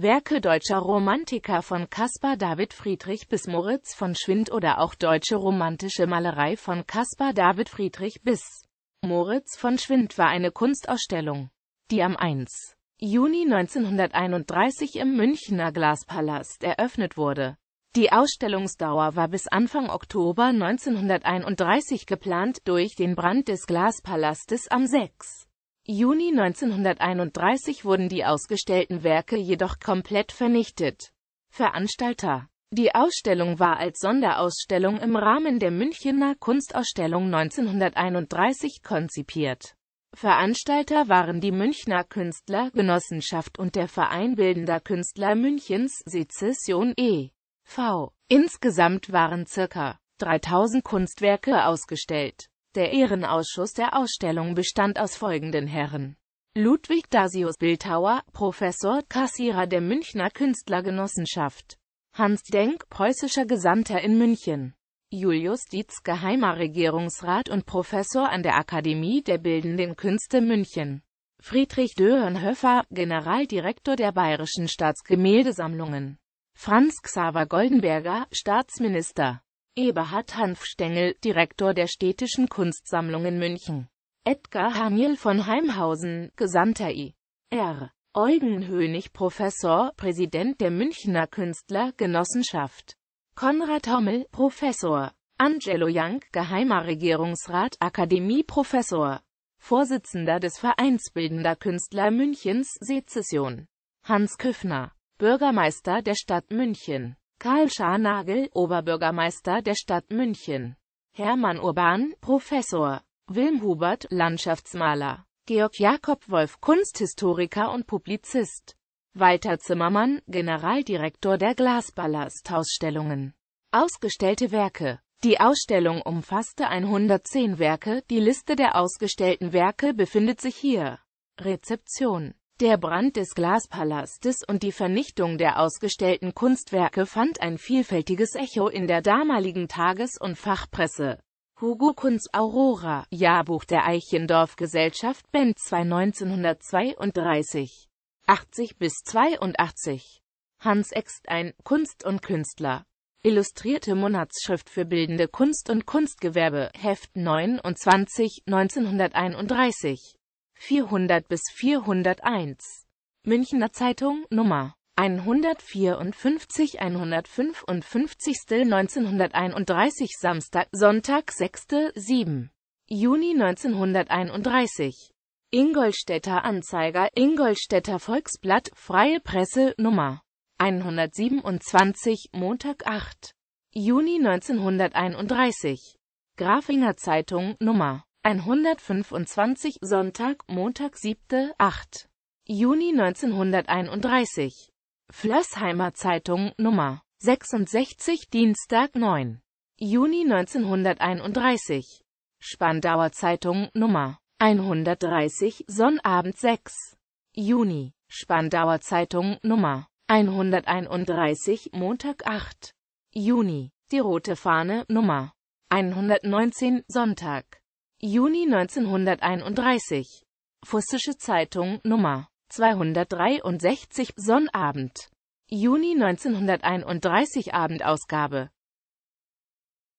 Werke deutscher Romantiker von Caspar David Friedrich bis Moritz von Schwind oder auch deutsche romantische Malerei von Caspar David Friedrich bis Moritz von Schwind war eine Kunstausstellung, die am 1. Juni 1931 im Münchner Glaspalast eröffnet wurde. Die Ausstellungsdauer war bis Anfang Oktober 1931 geplant, durch den Brand des Glaspalastes am 6. Juni 1931 wurden die ausgestellten Werke jedoch komplett vernichtet. Veranstalter Die Ausstellung war als Sonderausstellung im Rahmen der Münchener Kunstausstellung 1931 konzipiert. Veranstalter waren die Münchner Künstler, Genossenschaft und der Verein Bildender Künstler Münchens Sezession e. v. Insgesamt waren ca. 3000 Kunstwerke ausgestellt. Der Ehrenausschuss der Ausstellung bestand aus folgenden Herren. Ludwig Dasius Bildhauer, Professor, Kassierer der Münchner Künstlergenossenschaft. Hans Denk, preußischer Gesandter in München. Julius Dietz, geheimer Regierungsrat und Professor an der Akademie der Bildenden Künste München. Friedrich Dörenhöfer, Generaldirektor der Bayerischen Staatsgemäldesammlungen. Franz Xaver Goldenberger, Staatsminister. Eberhard Hanfstengel, Direktor der Städtischen Kunstsammlungen München, Edgar Hamiel von Heimhausen, Gesandter I. R. Eugen Hönig Professor, Präsident der Münchner Künstlergenossenschaft, Konrad Hommel, Professor, Angelo Young, Geheimer Regierungsrat, Akademie, Professor. Vorsitzender des Vereins Bildender Künstler Münchens, Sezession, Hans Küffner, Bürgermeister der Stadt München, Karl Scharnagel, Oberbürgermeister der Stadt München. Hermann Urban, Professor. Wilm Hubert, Landschaftsmaler. Georg Jakob Wolf, Kunsthistoriker und Publizist. Walter Zimmermann, Generaldirektor der Glasballast-Ausstellungen. Ausgestellte Werke Die Ausstellung umfasste 110 Werke, die Liste der ausgestellten Werke befindet sich hier. Rezeption der Brand des Glaspalastes und die Vernichtung der ausgestellten Kunstwerke fand ein vielfältiges Echo in der damaligen Tages- und Fachpresse. Hugo Kunz Aurora, Jahrbuch der eichendorf gesellschaft Band 2 1932, 80 bis 82. Hans Eckstein, Kunst und Künstler. Illustrierte Monatsschrift für bildende Kunst und Kunstgewerbe, Heft 29, 1931. 400 bis 401. Münchner Zeitung, Nummer 154 155 1931 Samstag, Sonntag 6. 7. Juni 1931 Ingolstädter Anzeiger, Ingolstädter Volksblatt, Freie Presse, Nummer 127, Montag 8. Juni 1931 Grafinger Zeitung, Nummer 125 Sonntag, Montag 7. 8. Juni 1931 Flössheimer Zeitung Nummer 66 Dienstag 9. Juni 1931 Spandauer Zeitung Nummer 130 Sonnabend 6. Juni Spandauer Zeitung Nummer 131 Montag 8. Juni Die Rote Fahne Nummer 119 Sonntag Juni 1931 Fussische Zeitung Nummer 263 Sonnabend Juni 1931 Abendausgabe